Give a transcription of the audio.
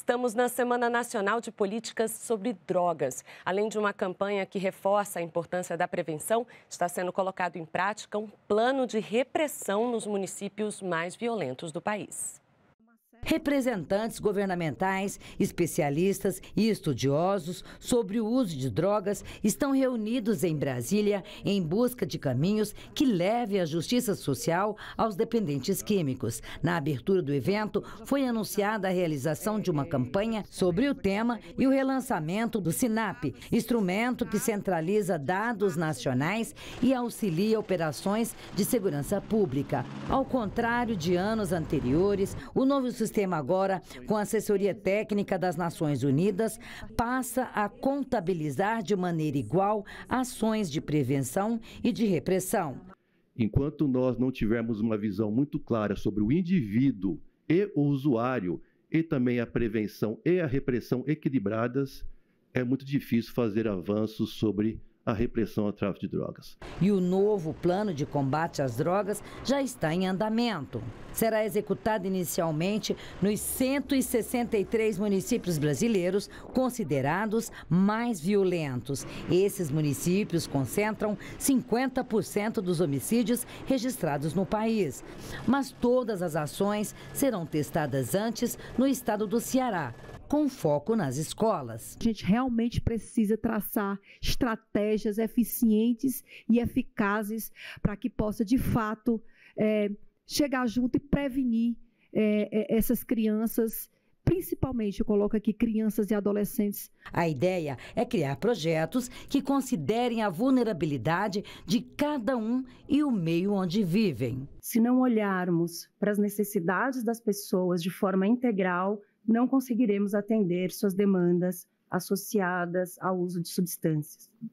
Estamos na Semana Nacional de Políticas sobre Drogas. Além de uma campanha que reforça a importância da prevenção, está sendo colocado em prática um plano de repressão nos municípios mais violentos do país. Representantes governamentais, especialistas e estudiosos sobre o uso de drogas estão reunidos em Brasília em busca de caminhos que levem a justiça social aos dependentes químicos. Na abertura do evento, foi anunciada a realização de uma campanha sobre o tema e o relançamento do SINAP, instrumento que centraliza dados nacionais e auxilia operações de segurança pública. Ao contrário de anos anteriores, o novo sistema sistema agora, com assessoria técnica das Nações Unidas, passa a contabilizar de maneira igual ações de prevenção e de repressão. Enquanto nós não tivermos uma visão muito clara sobre o indivíduo e o usuário, e também a prevenção e a repressão equilibradas, é muito difícil fazer avanços sobre a repressão ao tráfico de drogas. E o novo plano de combate às drogas já está em andamento. Será executado inicialmente nos 163 municípios brasileiros considerados mais violentos. Esses municípios concentram 50% dos homicídios registrados no país. Mas todas as ações serão testadas antes no estado do Ceará, com foco nas escolas. A gente realmente precisa traçar estratégias eficientes e eficazes para que possa, de fato, é, chegar junto e prevenir é, é, essas crianças principalmente, eu coloco aqui crianças e adolescentes. A ideia é criar projetos que considerem a vulnerabilidade de cada um e o meio onde vivem. Se não olharmos para as necessidades das pessoas de forma integral, não conseguiremos atender suas demandas associadas ao uso de substâncias.